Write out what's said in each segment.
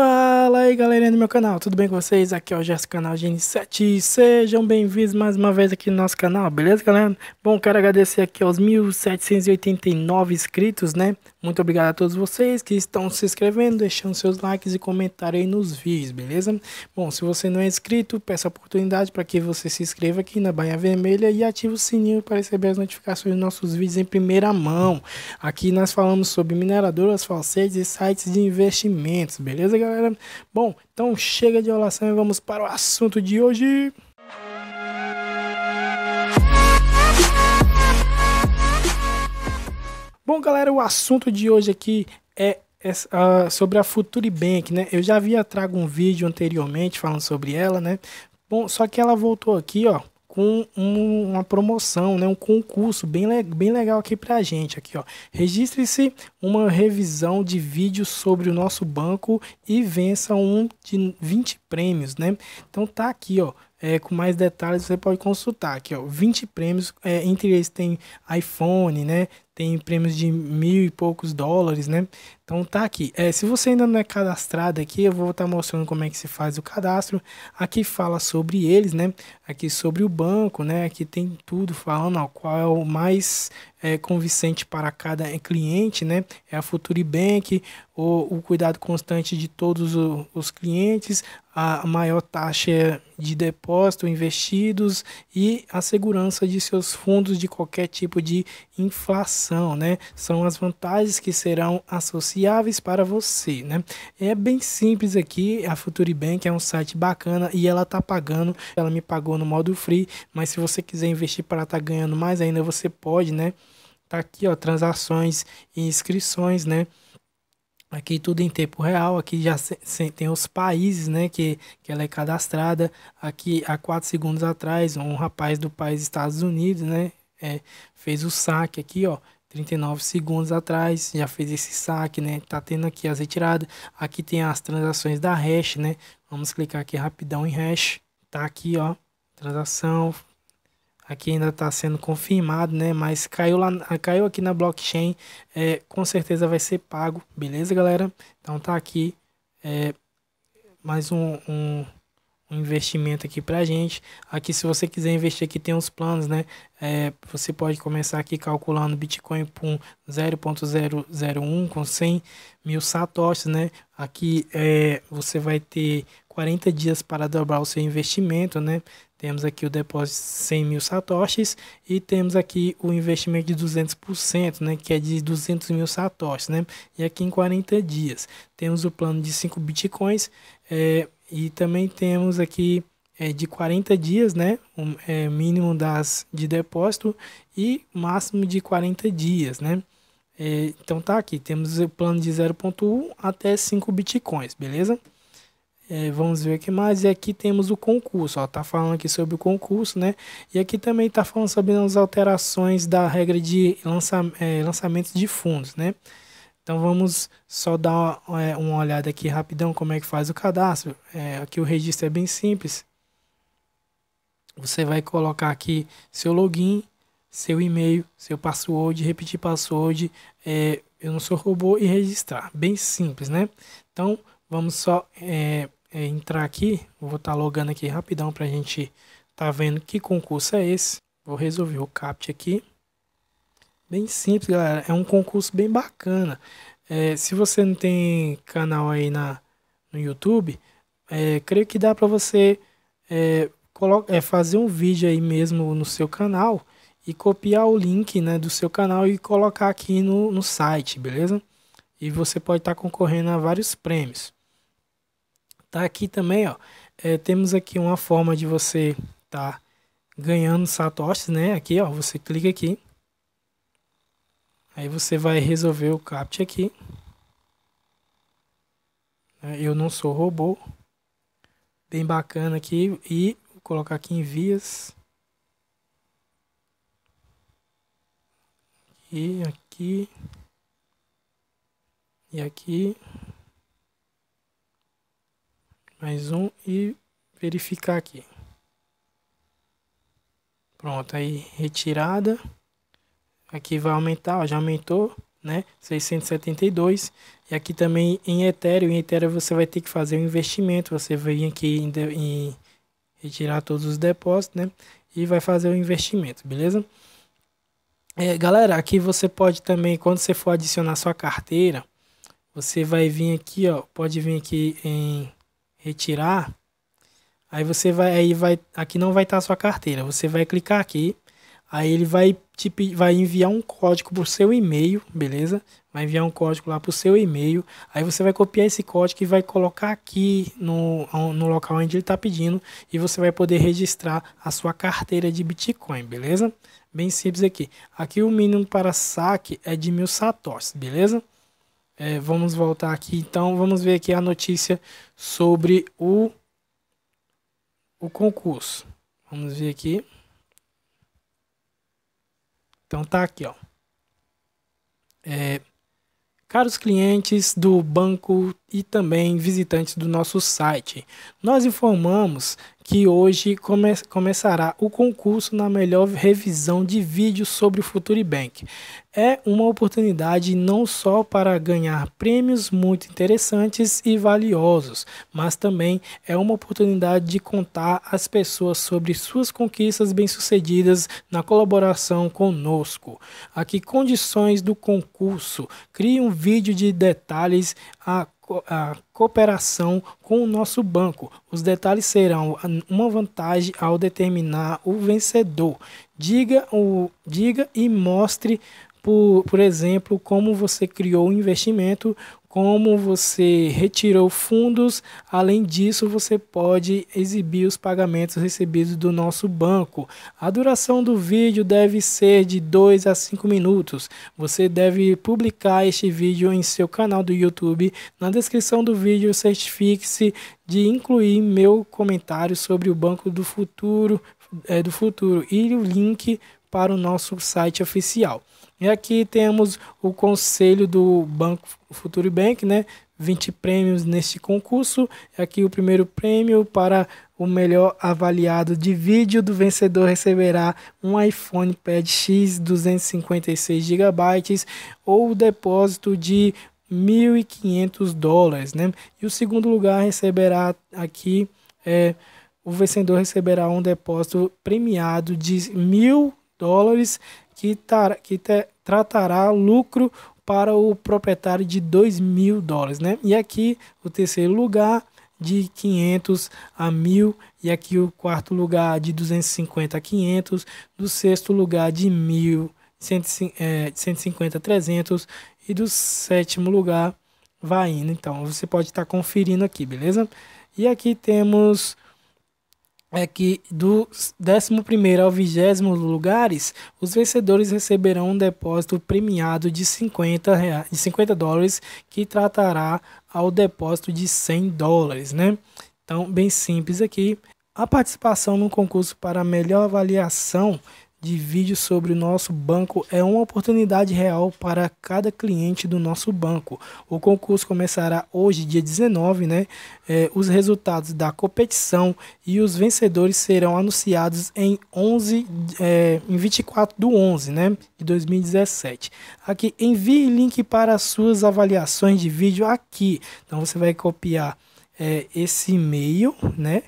uh, Fala aí galerinha do meu canal, tudo bem com vocês? Aqui é o Gerson Canal GN7 Sejam bem-vindos mais uma vez aqui no nosso canal, beleza galera? Bom, quero agradecer aqui aos 1789 inscritos, né? Muito obrigado a todos vocês que estão se inscrevendo, deixando seus likes e comentarem nos vídeos, beleza? Bom, se você não é inscrito, peço a oportunidade para que você se inscreva aqui na Bahia Vermelha e ative o sininho para receber as notificações dos nossos vídeos em primeira mão. Aqui nós falamos sobre mineradoras, falsetes e sites de investimentos, beleza galera? Bom, então chega de enrolação e vamos para o assunto de hoje. Bom, galera, o assunto de hoje aqui é uh, sobre a bank né? Eu já havia trago um vídeo anteriormente falando sobre ela, né? Bom, só que ela voltou aqui, ó, com um, uma promoção, né, um concurso bem, bem legal aqui para a gente. Aqui, ó. Registre-se uma revisão de vídeo sobre o nosso banco e vença um de 20 prêmios, né? Então tá aqui, ó é, com mais detalhes você pode consultar aqui, ó, 20 prêmios, é, entre eles tem iPhone, né, tem prêmios de mil e poucos dólares, né, então tá aqui, é, se você ainda não é cadastrado aqui, eu vou estar tá mostrando como é que se faz o cadastro, aqui fala sobre eles, né, aqui sobre o banco, né, aqui tem tudo falando, ó, qual é o mais é, convincente para cada cliente, né? É a Bank o, o cuidado constante de todos o, os clientes, a maior taxa de depósito investidos e a segurança de seus fundos de qualquer tipo de inflação, né? São as vantagens que serão associáveis para você, né? É bem simples aqui, a Bank é um site bacana e ela tá pagando, ela me pagou no modo free, mas se você quiser investir para estar tá ganhando mais ainda, você pode, né? Tá aqui, ó, transações e inscrições, né? Aqui tudo em tempo real, aqui já tem os países, né, que, que ela é cadastrada. Aqui, há quatro segundos atrás, um rapaz do país Estados Unidos, né, é, fez o saque aqui, ó, 39 segundos atrás, já fez esse saque, né? Tá tendo aqui as retiradas. Aqui tem as transações da hash, né? Vamos clicar aqui rapidão em hash. Tá aqui, ó. Transação, aqui ainda está sendo confirmado, né? Mas caiu, lá, caiu aqui na blockchain, é, com certeza vai ser pago, beleza, galera? Então tá aqui é, mais um, um, um, investimento aqui pra gente. Aqui se você quiser investir aqui tem uns planos, né? É, você pode começar aqui calculando Bitcoin por 0.001 com 100 mil satoshis, né? Aqui é, você vai ter 40 dias para dobrar o seu investimento, né? Temos aqui o depósito de 100 mil satoshis e temos aqui o investimento de 200%, né, que é de 200 mil satoshis, né, e aqui em 40 dias. Temos o plano de 5 bitcoins é, e também temos aqui é, de 40 dias, né, um, é, mínimo das de depósito e máximo de 40 dias, né. É, então tá aqui, temos o plano de 0.1 até 5 bitcoins, beleza? É, vamos ver o que mais. E aqui temos o concurso. Ó, tá falando aqui sobre o concurso, né? E aqui também tá falando sobre as alterações da regra de lança, é, lançamentos de fundos, né? Então vamos só dar uma, é, uma, olhada aqui rapidão como é que faz o cadastro. É, aqui o registro é bem simples. Você vai colocar aqui seu login, seu e-mail, seu password, repetir password, é, eu não sou robô e registrar. Bem simples, né? Então vamos só é, é, entrar aqui, vou estar tá logando aqui rapidão para a gente tá vendo que concurso é esse. Vou resolver o CAPT aqui. Bem simples, galera. É um concurso bem bacana. É, se você não tem canal aí na, no YouTube, é, creio que dá para você é, é, fazer um vídeo aí mesmo no seu canal e copiar o link né, do seu canal e colocar aqui no, no site, beleza? E você pode estar tá concorrendo a vários prêmios. Tá aqui também, ó. É, temos aqui uma forma de você tá ganhando satoshis, né? Aqui, ó, você clica aqui. Aí você vai resolver o CAPTCHA aqui. É, eu não sou robô. Bem bacana aqui. E vou colocar aqui em vias. E aqui. E aqui mais um e verificar aqui. Pronto, aí retirada. Aqui vai aumentar, ó, já aumentou, né? 672. E aqui também em Ethereum, em Ethereum você vai ter que fazer um investimento. Você vem aqui em, em retirar todos os depósitos, né? E vai fazer o investimento, beleza? É, galera, aqui você pode também, quando você for adicionar sua carteira, você vai vir aqui, ó, pode vir aqui em retirar, aí você vai, aí vai, aqui não vai estar tá sua carteira. Você vai clicar aqui, aí ele vai te, vai enviar um código o seu e-mail, beleza? Vai enviar um código lá para o seu e-mail. Aí você vai copiar esse código e vai colocar aqui no, no local onde ele está pedindo e você vai poder registrar a sua carteira de Bitcoin, beleza? Bem simples aqui. Aqui o mínimo para saque é de mil satoshis, beleza? É, vamos voltar aqui então, vamos ver aqui a notícia sobre o, o concurso. Vamos ver aqui. Então tá aqui, ó. É, caros clientes do Banco e também visitantes do nosso site. Nós informamos que hoje come começará o concurso na melhor revisão de vídeos sobre o Futuri Bank. É uma oportunidade não só para ganhar prêmios muito interessantes e valiosos, mas também é uma oportunidade de contar às pessoas sobre suas conquistas bem-sucedidas na colaboração conosco. Aqui condições do concurso. Crie um vídeo de detalhes a a cooperação com o nosso banco. Os detalhes serão uma vantagem ao determinar o vencedor. Diga, o, diga e mostre, por, por exemplo, como você criou o investimento como você retirou fundos. Além disso, você pode exibir os pagamentos recebidos do nosso banco. A duração do vídeo deve ser de 2 a 5 minutos. Você deve publicar este vídeo em seu canal do YouTube. Na descrição do vídeo, certifique-se de incluir meu comentário sobre o Banco do Futuro, é, do futuro e o link para o nosso site oficial. E aqui temos o conselho do Banco Futuro Bank, né? 20 prêmios neste concurso. Aqui o primeiro prêmio para o melhor avaliado de vídeo do vencedor receberá um iPhone Pad X 256 GB ou o depósito de 1.500 dólares, né? E o segundo lugar receberá aqui é o vencedor receberá um depósito premiado de 1.000 dólares, que, tar, que te, tratará lucro para o proprietário de 2 mil dólares, né? E aqui o terceiro lugar de 500 a 1000 e aqui o quarto lugar de 250 a 500, do sexto lugar de 1000, 150 é, a 300 e do sétimo lugar vai indo. Então você pode estar tá conferindo aqui, beleza? E aqui temos é que do 11 ao 20 lugares, os vencedores receberão um depósito premiado de 50, reais, de 50 dólares, que tratará ao depósito de 100 dólares, né? Então, bem simples aqui. A participação no concurso para melhor avaliação de vídeo sobre o nosso banco é uma oportunidade real para cada cliente do nosso banco. O concurso começará hoje, dia 19, né? É, os resultados da competição e os vencedores serão anunciados em 11, é, em 24 do 11, né? De 2017. Aqui, envie link para suas avaliações de vídeo aqui. Então, você vai copiar é, esse e-mail, né?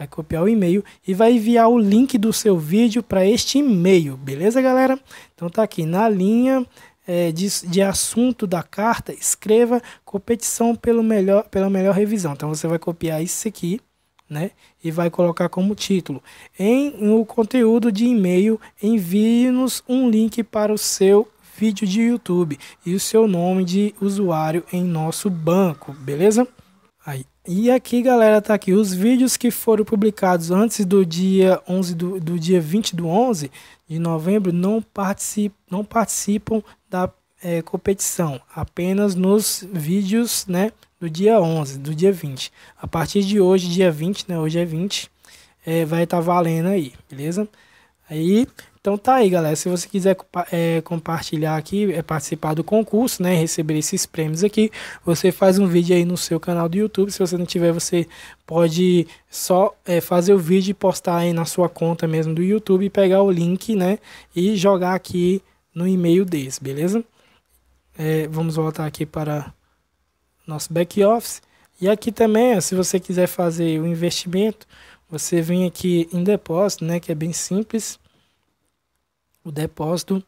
vai copiar o e-mail e vai enviar o link do seu vídeo para este e-mail, beleza, galera? Então tá aqui na linha é, de, de, assunto da carta, escreva competição pelo melhor, pela melhor revisão. Então você vai copiar isso aqui, né? E vai colocar como título. Em o conteúdo de e-mail, envie-nos um link para o seu vídeo de YouTube e o seu nome de usuário em nosso banco, beleza? Aí, e aqui, galera, tá aqui os vídeos que foram publicados antes do dia 11 do, do dia 20 do 11 de novembro não participam, não participam da é, competição, apenas nos vídeos, né, do dia 11, do dia 20. A partir de hoje, dia 20, né, hoje é 20, é, eh, vai estar tá valendo aí, beleza? Aí então tá aí, galera. Se você quiser é, compartilhar aqui, é, participar do concurso, né? Receber esses prêmios aqui, você faz um vídeo aí no seu canal do YouTube. Se você não tiver, você pode só é, fazer o vídeo e postar aí na sua conta mesmo do YouTube, pegar o link, né? E jogar aqui no e-mail deles, beleza? É, vamos voltar aqui para nosso back office. E aqui também, se você quiser fazer o investimento, você vem aqui em depósito, né? Que é bem simples o depósito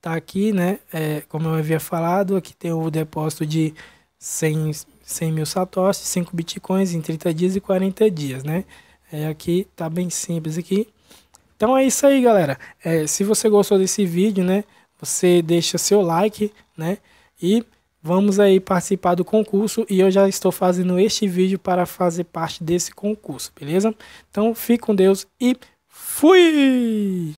tá aqui, né? É, como eu havia falado, aqui tem o depósito de 100, 100 mil satoshis, 5 bitcoins em 30 dias e 40 dias, né? É, aqui tá bem simples aqui. Então é isso aí, galera. É, se você gostou desse vídeo, né? Você deixa seu like, né? E vamos aí participar do concurso e eu já estou fazendo este vídeo para fazer parte desse concurso, beleza? Então fique com Deus e fui!